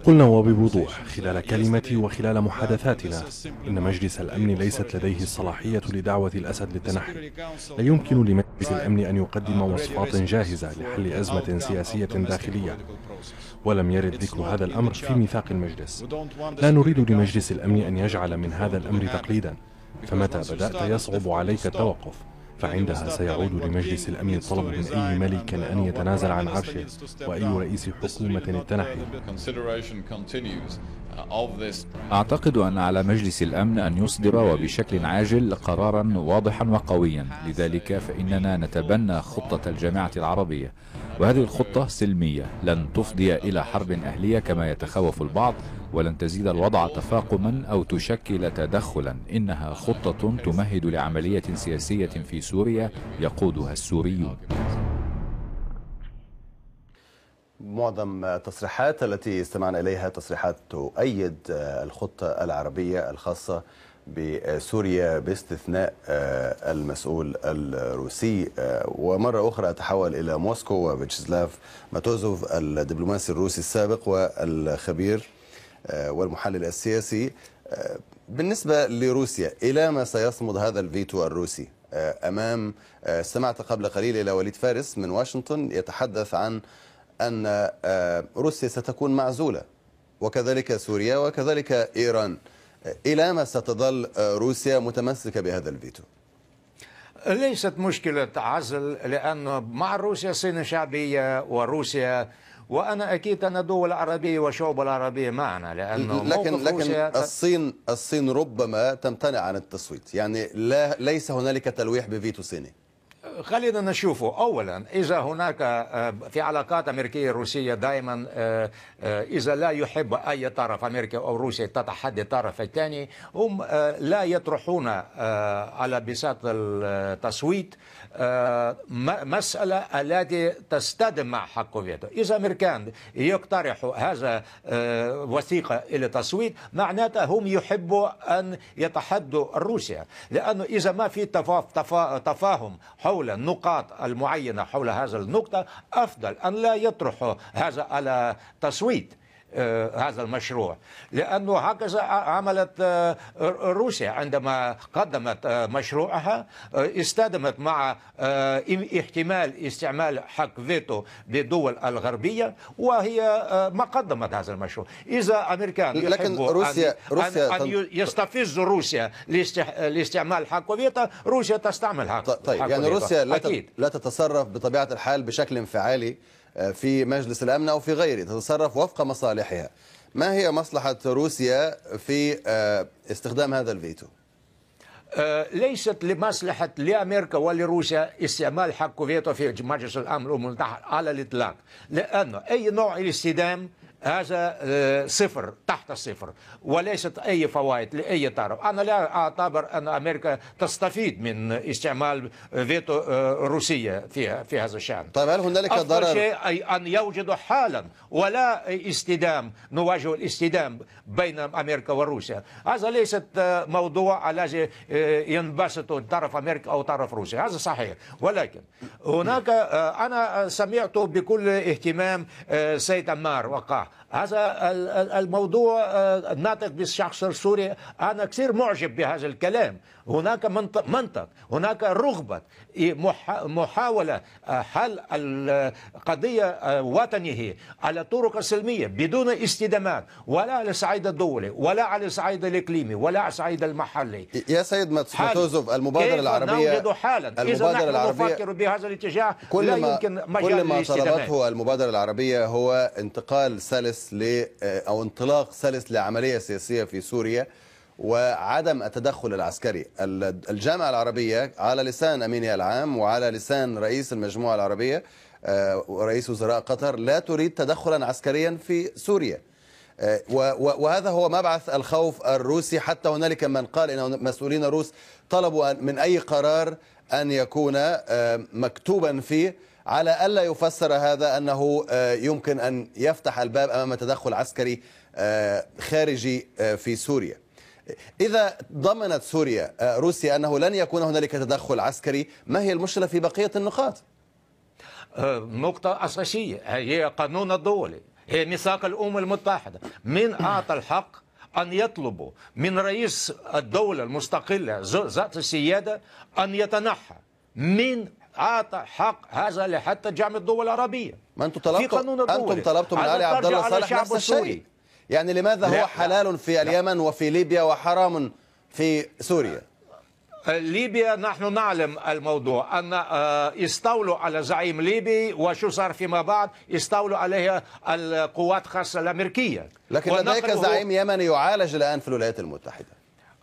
قلنا وبوضوح خلال كلمتي وخلال محادثاتنا إن مجلس الأمن ليست لديه الصلاحية لدعوة الأسد للتنحي لا يمكن لمجلس الأمن أن يقدم وصفات جاهزة لحل أزمة سياسية داخلية ولم يرد ذكر هذا الأمر في ميثاق المجلس لا نريد لمجلس الأمن أن يجعل من هذا الأمر تقليدا فمتى بدأت يصعب عليك التوقف فعندها سيعود لمجلس الأمن طلب من أي ملك أن يتنازل عن عرشه وأي رئيس حكومة التنحي أعتقد أن على مجلس الأمن أن يصدر وبشكل عاجل قرارا واضحا وقويا لذلك فإننا نتبنى خطة الجامعة العربية وهذه الخطة سلمية لن تفضي إلى حرب أهلية كما يتخوف البعض ولن تزيد الوضع تفاقما أو تشكل تدخلا إنها خطة تمهد لعملية سياسية في سوريا يقودها السوريون معظم التصريحات التي استمعنا إليها تصريحات تؤيد الخطة العربية الخاصة بسوريا باستثناء المسؤول الروسي ومرة أخرى أتحول إلى موسكو وفيتشسلاف ماتوزوف الدبلوماسي الروسي السابق والخبير آه، والمحلل السياسي آه، بالنسبة لروسيا إلى ما سيصمد هذا الفيتو الروسي آه، أمام سمعت قبل قليل إلى وليد فارس من واشنطن يتحدث عن أن روسيا ستكون معزولة وكذلك سوريا وكذلك إيران إلى ما ستظل روسيا متمسكة بهذا الفيتو ليست مشكلة عزل لأن مع روسيا صين شعبية وروسيا وانا اكيد ان الدول العربيه والشعوب العربيه معنا لانه لكن لكن الصين الصين ربما تمتنع عن التصويت يعني لا ليس هنالك تلويح بفيتو صيني خلينا نشوفه اولا اذا هناك آه، في علاقات امريكيه روسيه دائما آه، آه، اذا لا يحب اي طرف امريكا او روسيا تتحدى الطرف الثاني هم لا يطرحون على بساط التصويت مساله التي حق فيتو اذا امريكان يقترحوا هذا وثيقه الى تصويت معناته هم يحبوا ان يتحدوا روسيا لانه اذا ما في تفاهم حول حول النقاط المعينة حول هذا النقطة أفضل أن لا يطرح هذا على تصويت آه، هذا المشروع لأنه هكذا عملت آه، روسيا عندما قدمت آه، مشروعها استدمت مع احتمال استعمال حق فيتو للدول الغربية وهي ما قدمت هذا المشروع إذا أمريكان لكن روسيا, أن روسيا أن, يستفز روسيا لاستعمال حق فيتو روسيا تستعمل حق طيب حق يعني روسيا لا, أكيد. لا تتصرف بطبيعة الحال بشكل انفعالي في مجلس الأمن أو في غيره تتصرف وفق مصالحها ما هي مصلحة روسيا في آه، استخدام هذا الفيتو؟ آه، ليست لمصلحة لأمريكا ولروسيا استعمال حق فيتو في مجلس الأمن المتحدة على الإطلاق لأنه أي نوع استدام الاستدام هذا آه، صفر تحت الصفر وليست أي فوائد لأي طرف أنا لا أعتبر أن أمريكا تستفيد من استعمال فيتو آه، روسيا في في هذا الشأن طيب هل هنالك ضرر شيء أن يوجد حالا ولا استدام نواجه الاستدام بين أمريكا وروسيا هذا ليست آه، موضوع الذي ينبسط طرف أمريكا أو طرف روسيا هذا صحيح ولكن هناك أنا سمعت بكل اهتمام سيد عمار وقاه هذا الموضوع آه، ناطق بالشخص السوري أنا كثير معجب بهذا الكلام هناك منطق, منطق هناك رغبة محاولة آه، حل القضية آه، وطنه على طرق سلمية بدون استدامات ولا على الصعيد الدولي ولا على الصعيد الإقليمي ولا على الصعيد المحلي يا سيد ماتوزوف المبادرة العربية حالا المبادرة العربية نفكر بهذا الاتجاه كل لا ما يمكن مجال كل ما طلبته المبادرة العربية هو انتقال سلس ل آه، أو انطلاق سلس لعملية سياسية في سوريا وعدم التدخل العسكري الجامعة العربية على لسان أمينها العام وعلى لسان رئيس المجموعة العربية آه، ورئيس وزراء قطر لا تريد تدخلا عسكريا في سوريا آه، وهذا هو مبعث الخوف الروسي حتى هنالك من قال ان مسؤولين الروس طلبوا من اي قرار ان يكون آه، مكتوبا فيه على الا يفسر هذا انه يمكن ان يفتح الباب امام تدخل عسكري خارجي في سوريا إذا ضمنت سوريا آه، روسيا أنه لن يكون هنالك تدخل عسكري ما هي المشكلة في بقية النقاط؟ آه، نقطة أساسية هي قانون الدولي هي ميثاق الأمم المتحدة من أعطى الحق أن يطلبوا من رئيس الدولة المستقلة ذات السيادة أن يتنحى من أعطى حق هذا لحتى جامعة الدول العربية ما أنتم طلبتم في قانون الدولي أنتم طلبتم من علي عبد الله صالح نفس الشيء يعني لماذا هو حلال في اليمن وفي ليبيا وحرام في سوريا ليبيا نحن نعلم الموضوع أن آه، استولوا على زعيم ليبي وشو صار فيما بعد استولوا عليه القوات الخاصة الأمريكية لكن لديك زعيم يمني يعالج الآن في الولايات المتحدة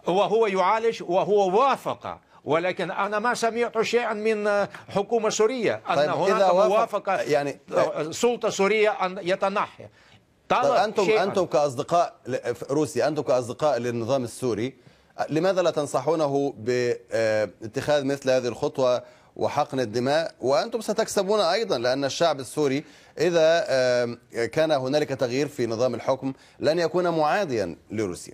وهو يعالج وهو وافق ولكن انا ما سمعت شيئا من آه، حكومه سوريه ان طيب هناك موافقه يعني آه، سلطه سوريه ان يتنحى طيب،, طيب انتم شيئاً. انتم كاصدقاء روسيا انتم كاصدقاء للنظام السوري لماذا لا تنصحونه باتخاذ آه، مثل هذه الخطوه وحقن الدماء وانتم ستكسبون ايضا لان الشعب السوري اذا آه، كان هنالك تغيير في نظام الحكم لن يكون معاديا لروسيا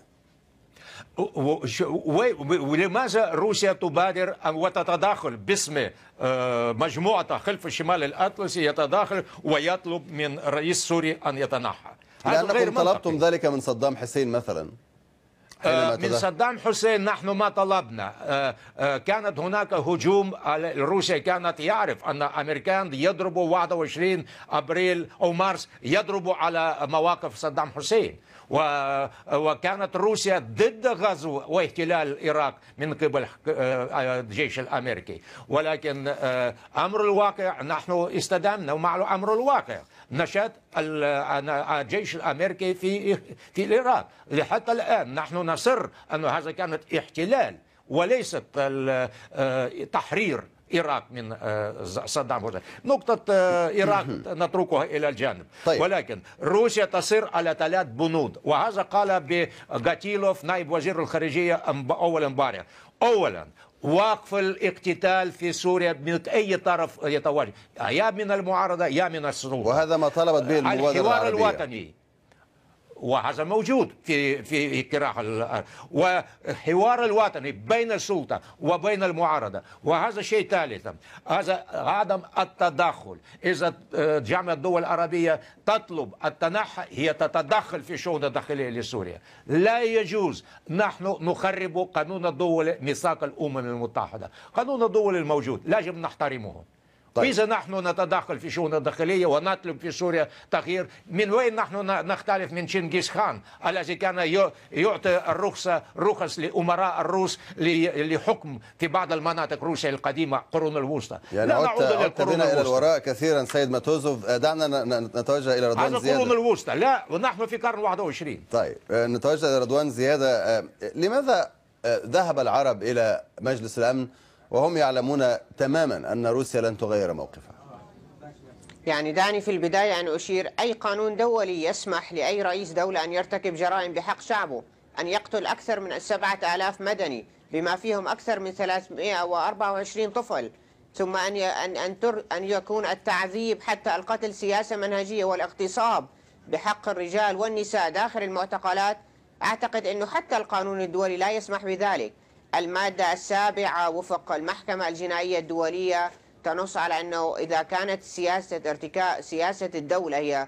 ولماذا روسيا تبادر وتتداخل باسم آه، مجموعة خلف الشمال الأطلسي يتداخل ويطلب من رئيس سوري أن يتنحى لأنكم طلبتم ذلك من صدام حسين مثلا آه، من صدام حسين نحن ما طلبنا آه، آه، كانت هناك هجوم روسيا كانت يعرف أن الأمريكان يضربوا 21 أبريل أو مارس يضربوا على مواقف صدام حسين وكانت روسيا ضد غزو واحتلال العراق من قبل الجيش الامريكي ولكن امر الواقع نحن استدامنا مع امر الواقع نشاط الجيش الامريكي في في العراق لحتى الان نحن نصر ان هذا كانت احتلال وليست آه، تحرير العراق من آه، صدام حسين نقطة العراق آه، نتركها إلى الجانب طيب. ولكن روسيا تصر على ثلاث بنود وهذا قال بغاتيلوف نائب وزير الخارجية أول امبارح أولا وقف الاقتتال في سوريا من أي طرف يتواجد يا من المعارضة يا من الصنوبر وهذا ما طلبت به المبادرة الحوار العربية. الوطني وهذا موجود في في اقتراح وحوار الوطني بين السلطه وبين المعارضه وهذا شيء ثالث هذا عدم التدخل اذا آه، جامعه الدول العربيه تطلب التنحى هي تتدخل في الشؤون الداخليه لسوريا لا يجوز نحن نخرب قانون الدول ميثاق الامم المتحده قانون الدول الموجود لازم نحترمه طيب. إذا نحن نتدخل في شؤون الداخلية ونطلب في سوريا تغيير من وين نحن نختلف من شنغيز خان الذي كان يعطي الرخصة رخص لأمراء الروس لحكم في بعض المناطق روسيا القديمة قرون الوسطى يعني لا نعود للقرون الوسطى إلى الوراء كثيرا سيد ماتوزوف آه، دعنا نتوجه إلى رضوان زيادة القرون الوسطى لا ونحن في قرن 21 طيب آه، نتوجه إلى رضوان زيادة آه، لماذا ذهب العرب إلى مجلس الأمن وهم يعلمون تماما أن روسيا لن تغير موقفها يعني دعني في البداية أن أشير أي قانون دولي يسمح لأي رئيس دولة أن يرتكب جرائم بحق شعبه أن يقتل أكثر من 7000 مدني بما فيهم أكثر من 324 طفل ثم أن أن أن, أن يكون التعذيب حتى القتل سياسة منهجية والاغتصاب بحق الرجال والنساء داخل المعتقلات أعتقد أنه حتى القانون الدولي لا يسمح بذلك المادة السابعة وفق المحكمة الجنائية الدولية تنص على أنه إذا كانت سياسة ارتكاب سياسة الدولة هي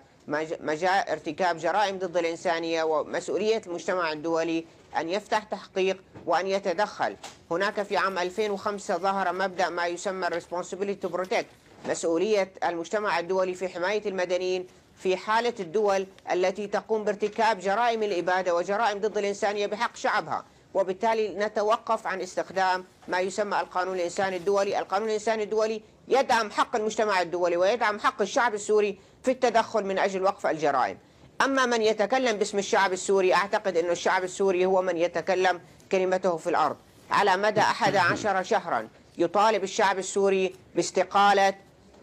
مجال ارتكاب جرائم ضد الإنسانية ومسؤولية المجتمع الدولي أن يفتح تحقيق وأن يتدخل هناك في عام 2005 ظهر مبدأ ما يسمى Responsibility to Protect مسؤولية المجتمع الدولي في حماية المدنيين في حالة الدول التي تقوم بارتكاب جرائم الإبادة وجرائم ضد الإنسانية بحق شعبها وبالتالي نتوقف عن استخدام ما يسمى القانون الإنساني الدولي القانون الإنساني الدولي يدعم حق المجتمع الدولي ويدعم حق الشعب السوري في التدخل من أجل وقف الجرائم أما من يتكلم باسم الشعب السوري أعتقد أن الشعب السوري هو من يتكلم كلمته في الأرض على مدى 11 شهرا يطالب الشعب السوري باستقالة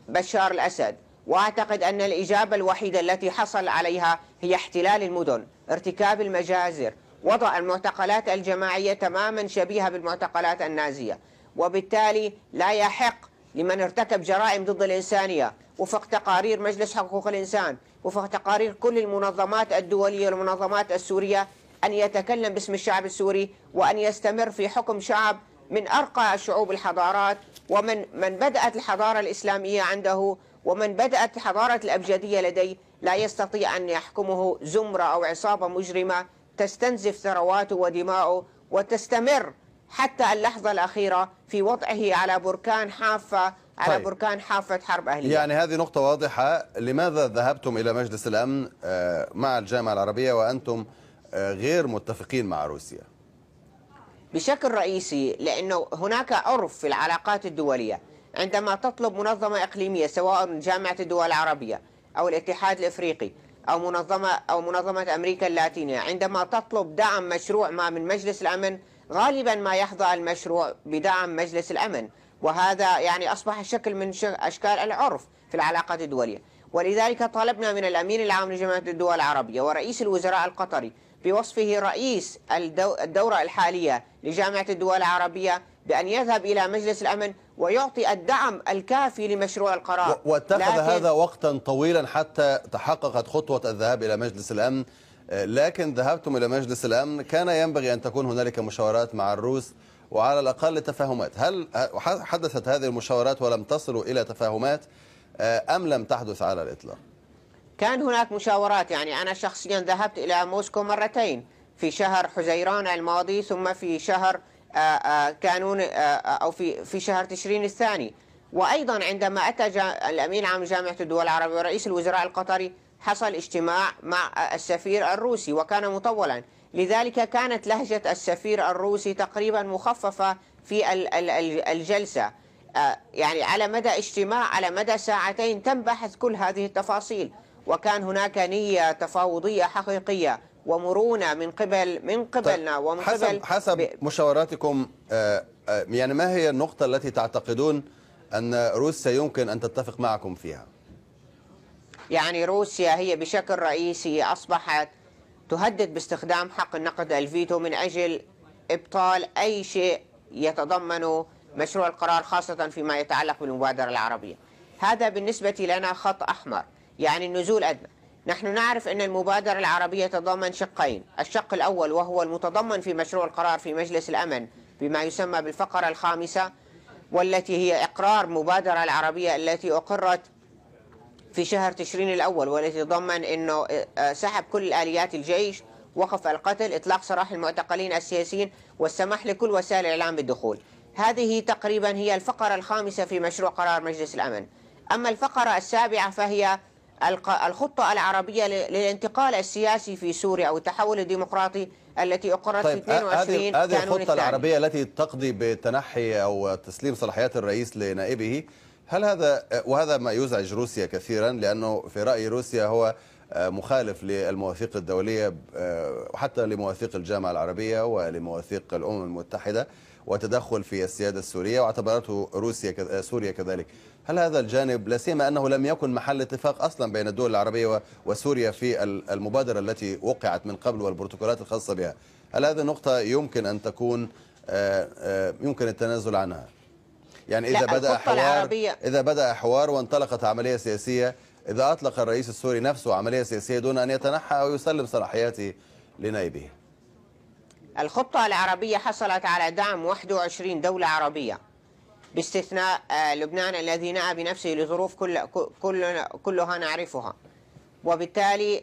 بشار الأسد وأعتقد أن الإجابة الوحيدة التي حصل عليها هي احتلال المدن ارتكاب المجازر وضع المعتقلات الجماعية تماما شبيهة بالمعتقلات النازية وبالتالي لا يحق لمن ارتكب جرائم ضد الإنسانية وفق تقارير مجلس حقوق الإنسان وفق تقارير كل المنظمات الدولية والمنظمات السورية أن يتكلم باسم الشعب السوري وأن يستمر في حكم شعب من أرقى شعوب الحضارات ومن من بدأت الحضارة الإسلامية عنده ومن بدأت حضارة الأبجدية لديه لا يستطيع أن يحكمه زمرة أو عصابة مجرمة تستنزف ثرواته ودماءه وتستمر حتى اللحظة الأخيرة في وضعه على بركان حافة على طيب. بركان حافة حرب أهلية يعني هذه نقطة واضحة لماذا ذهبتم إلى مجلس الأمن آه، مع الجامعة العربية وأنتم آه، غير متفقين مع روسيا بشكل رئيسي لأنه هناك عرف في العلاقات الدولية عندما تطلب منظمة إقليمية سواء جامعة الدول العربية أو الاتحاد الإفريقي أو منظمة أو منظمة أمريكا اللاتينية عندما تطلب دعم مشروع ما من مجلس الأمن غالبا ما يحظى المشروع بدعم مجلس الأمن وهذا يعني أصبح شكل من أشكال العرف في العلاقات الدولية ولذلك طلبنا من الأمين العام لجامعة الدول العربية ورئيس الوزراء القطري بوصفه رئيس الدورة الحالية لجامعة الدول العربية بأن يذهب إلى مجلس الأمن ويعطي الدعم الكافي لمشروع القرار واتخذ هذا وقتا طويلا حتى تحققت خطوة الذهاب إلى مجلس الأمن آه، لكن ذهبتم إلى مجلس الأمن كان ينبغي أن تكون هنالك مشاورات مع الروس وعلى الأقل تفاهمات هل حدثت هذه المشاورات ولم تصلوا إلى تفاهمات آه، أم لم تحدث على الإطلاق كان هناك مشاورات يعني أنا شخصيا ذهبت إلى موسكو مرتين في شهر حزيران الماضي ثم في شهر آه، آه، كانون آه، أو في في شهر تشرين الثاني وأيضا عندما أتى الأمين عام جامعة الدول العربية ورئيس الوزراء القطري حصل اجتماع مع السفير الروسي وكان مطولا لذلك كانت لهجة السفير الروسي تقريبا مخففة في الجلسة يعني على مدى اجتماع على مدى ساعتين تم بحث كل هذه التفاصيل وكان هناك نية تفاوضية حقيقية ومرونه من قبل من طيب، قبلنا طيب ومن حسب قبل حسب حسب مشاوراتكم آه، آه، يعني ما هي النقطه التي تعتقدون ان روسيا يمكن ان تتفق معكم فيها يعني روسيا هي بشكل رئيسي اصبحت تهدد باستخدام حق النقد الفيتو من اجل ابطال اي شيء يتضمن مشروع القرار خاصه فيما يتعلق بالمبادره العربيه هذا بالنسبه لنا خط احمر يعني النزول ادنى نحن نعرف أن المبادرة العربية تتضمن شقين الشق الأول وهو المتضمن في مشروع القرار في مجلس الأمن بما يسمى بالفقرة الخامسة والتي هي إقرار مبادرة العربية التي أقرت في شهر تشرين الأول والتي تضمن أنه آه، سحب كل آليات الجيش وقف القتل إطلاق سراح المعتقلين السياسيين والسماح لكل وسائل الإعلام بالدخول هذه تقريبا هي الفقرة الخامسة في مشروع قرار مجلس الأمن أما الفقرة السابعة فهي الخطة العربية للانتقال السياسي في سوريا أو التحول الديمقراطي التي أقرت طيب في 22 هذه هذه الخطة العربية التي تقضي بتنحي أو تسليم صلاحيات الرئيس لنائبه هل هذا وهذا ما يزعج روسيا كثيرا لأنه في رأي روسيا هو مخالف للمواثيق الدولية وحتى لمواثيق الجامعة العربية ولمواثيق الأمم المتحدة وتدخل في السيادة السورية واعتبرته روسيا آه، سوريا كذلك هل هذا الجانب لا سيما أنه لم يكن محل اتفاق أصلا بين الدول العربية وسوريا في المبادرة التي وقعت من قبل والبروتوكولات الخاصة بها هل هذه النقطة يمكن أن تكون آه، آه، يمكن التنازل عنها يعني إذا بدأ حوار إذا بدأ حوار وانطلقت عملية سياسية إذا أطلق الرئيس السوري نفسه عملية سياسية دون أن يتنحى أو يسلم صلاحياته لنائبه الخطة العربية حصلت على دعم 21 دولة عربية باستثناء آه، لبنان الذي نأى بنفسه لظروف كل كل كلها نعرفها وبالتالي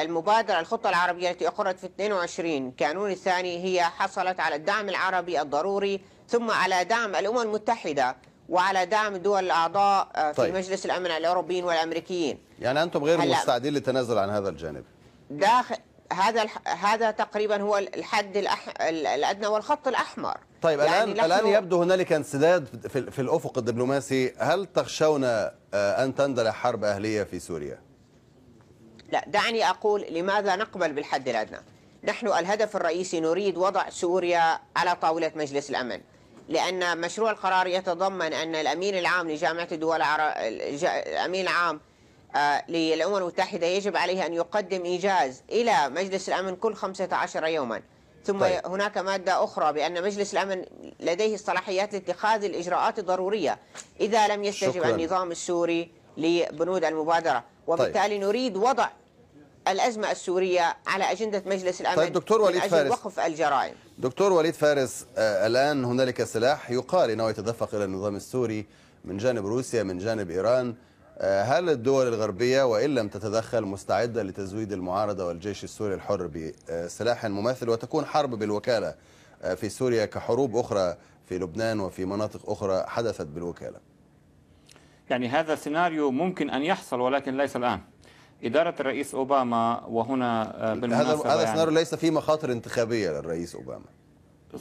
المبادرة الخطة العربية التي أقرت في 22 كانون الثاني هي حصلت على الدعم العربي الضروري ثم على دعم الأمم المتحدة وعلى دعم دول الأعضاء آه، في طيب. مجلس الأمن الأوروبيين والأمريكيين يعني أنتم غير مستعدين للتنازل عن هذا الجانب داخل هذا هذا تقريبا هو الحد الأح... الادنى والخط الاحمر طيب يعني الان الان يبدو هنالك انسداد في, في الافق الدبلوماسي هل تخشون آه، ان تندلع حرب اهليه في سوريا لا دعني اقول لماذا نقبل بالحد الادنى نحن الهدف الرئيسي نريد وضع سوريا على طاوله مجلس الامن لان مشروع القرار يتضمن ان الامين العام لجامعه الدول العرب الامين العام آه، للأمم المتحدة يجب عليه أن يقدم إيجاز إلى مجلس الأمن كل 15 يوما ثم طيب. هناك مادة أخرى بأن مجلس الأمن لديه الصلاحيات لاتخاذ الإجراءات الضرورية إذا لم يستجب شكرا. النظام السوري لبنود المبادرة طيب. وبالتالي طيب. نريد وضع الأزمة السورية على أجندة مجلس الأمن طيب دكتور وليد فارس وقف الجرائم دكتور وليد فارس آه الآن هنالك سلاح يقال أنه يتدفق إلى النظام السوري من جانب روسيا من جانب إيران هل الدول الغربية وإن لم تتدخل مستعدة لتزويد المعارضة والجيش السوري الحر بسلاح مماثل وتكون حرب بالوكالة في سوريا كحروب أخرى في لبنان وفي مناطق أخرى حدثت بالوكالة يعني هذا سيناريو ممكن أن يحصل ولكن ليس الآن إدارة الرئيس أوباما وهنا آه، بالمناسبة هذا, هذا يعني. السيناريو يعني ليس فيه مخاطر انتخابية للرئيس أوباما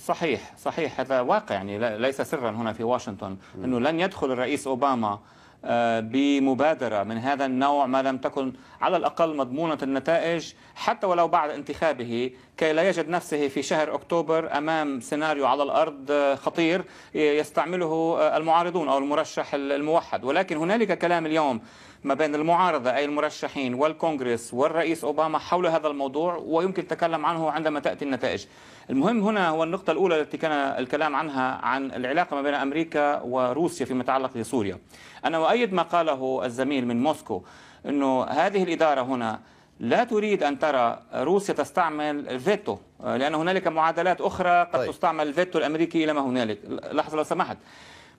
صحيح صحيح هذا واقع يعني ليس سرا هنا في واشنطن أنه لن يدخل الرئيس أوباما آه، بمبادرة من هذا النوع ما لم تكن على الأقل مضمونة النتائج حتى ولو بعد انتخابه كي لا يجد نفسه في شهر أكتوبر أمام سيناريو على الأرض آه، خطير آه، يستعمله المعارضون أو المرشح الموحد ولكن هنالك كلام اليوم ما بين المعارضة أي المرشحين والكونغرس والرئيس أوباما حول هذا الموضوع ويمكن التكلم عنه عندما تأتي النتائج المهم هنا هو النقطة الأولى التي كان الكلام عنها عن العلاقة ما بين أمريكا وروسيا فيما يتعلق بسوريا أنا أؤيد ما قاله الزميل من موسكو أنه هذه الإدارة هنا لا تريد أن ترى روسيا تستعمل الفيتو لأن هنالك معادلات أخرى قد طيب. تستعمل الفيتو الأمريكي إلى ما هنالك لحظة لو سمحت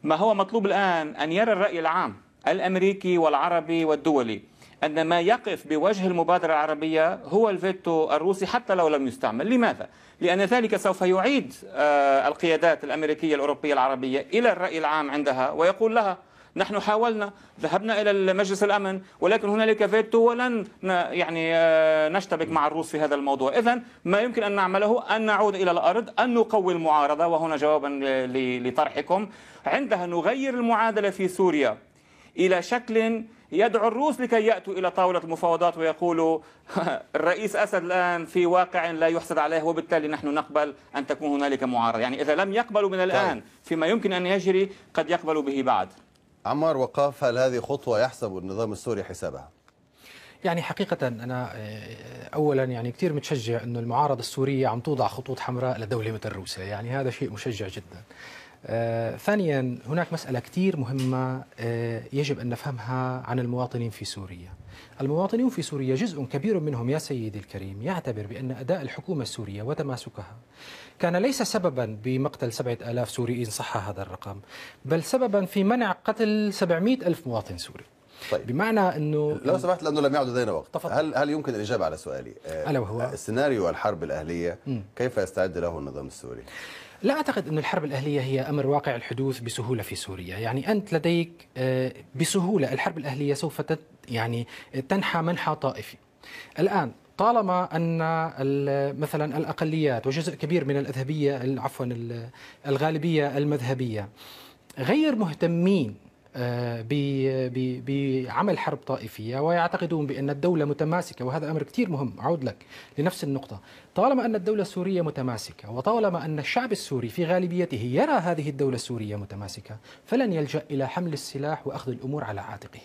ما هو مطلوب الآن أن يرى الرأي العام الأمريكي والعربي والدولي أن ما يقف بوجه المبادرة العربية هو الفيتو الروسي حتى لو لم يستعمل لماذا؟ لأن ذلك سوف يعيد آه، القيادات الأمريكية الأوروبية العربية إلى الرأي العام عندها ويقول لها نحن حاولنا ذهبنا الى مجلس الامن ولكن هنالك فيتو ولن يعني آه، نشتبك مع الروس في هذا الموضوع اذا ما يمكن ان نعمله ان نعود الى الارض ان نقوي المعارضه وهنا جوابا لطرحكم عندها نغير المعادله في سوريا إلى شكل يدعو الروس لكي يأتوا إلى طاولة المفاوضات ويقولوا الرئيس أسد الآن في واقع لا يحسد عليه وبالتالي نحن نقبل أن تكون هنالك معارضة يعني إذا لم يقبلوا من الآن طيب. فيما يمكن أن يجري قد يقبلوا به بعد عمار وقاف هل هذه خطوة يحسب النظام السوري حسابها؟ يعني حقيقة أنا آه، أولا يعني كثير متشجع أنه المعارضة السورية عم توضع خطوط حمراء لدولة مثل روسيا يعني هذا شيء مشجع جدا آه، ثانيا هناك مسألة كثير مهمة آه، يجب أن نفهمها عن المواطنين في سوريا المواطنون في سوريا جزء كبير منهم يا سيدي الكريم يعتبر بأن أداء الحكومة السورية وتماسكها كان ليس سببا بمقتل 7000 سوري إن صح هذا الرقم بل سببا في منع قتل سبعمائة ألف مواطن سوري طيب بمعنى انه لو سمحت لانه لم يعد لدينا وقت تفضل. هل هل يمكن الاجابه على سؤالي آه، الا وهو آه، سيناريو الحرب الاهليه كيف يستعد له النظام السوري لا أعتقد أن الحرب الأهلية هي أمر واقع الحدوث بسهولة في سوريا يعني أنت لديك آه، بسهولة الحرب الأهلية سوف يعني تنحى منحى طائفي الآن طالما ان مثلا الاقليات وجزء كبير من الاذهبيه عفوا الغالبيه المذهبيه غير مهتمين آه، بعمل حرب طائفية ويعتقدون بأن الدولة متماسكة وهذا أمر كثير مهم أعود لك لنفس النقطة طالما أن الدولة السورية متماسكة وطالما أن الشعب السوري في غالبيته يرى هذه الدولة السورية متماسكة فلن يلجأ إلى حمل السلاح وأخذ الأمور على عاتقه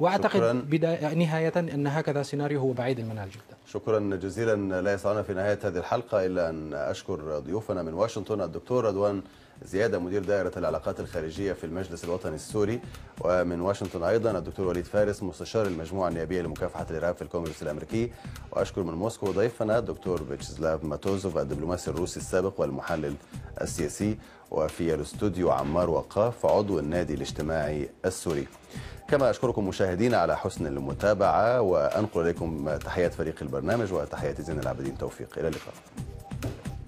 وأعتقد بداية نهاية أن هكذا سيناريو هو بعيد المنال جدا شكرا جزيلا لا يسعنا في نهاية هذه الحلقة إلا أن أشكر ضيوفنا من واشنطن الدكتور رضوان زياده مدير دائره العلاقات الخارجيه في المجلس الوطني السوري ومن واشنطن ايضا الدكتور وليد فارس مستشار المجموعه النيابيه لمكافحه الارهاب في الكونغرس الامريكي واشكر من موسكو ضيفنا الدكتور فيتشسلاف ماتوزوف الدبلوماسي الروسي السابق والمحلل السياسي وفي الاستوديو عمار وقاف عضو النادي الاجتماعي السوري كما أشكركم مشاهدينا على حسن المتابعة وأنقل إليكم تحيات فريق البرنامج وتحيات زين العابدين توفيق إلى اللقاء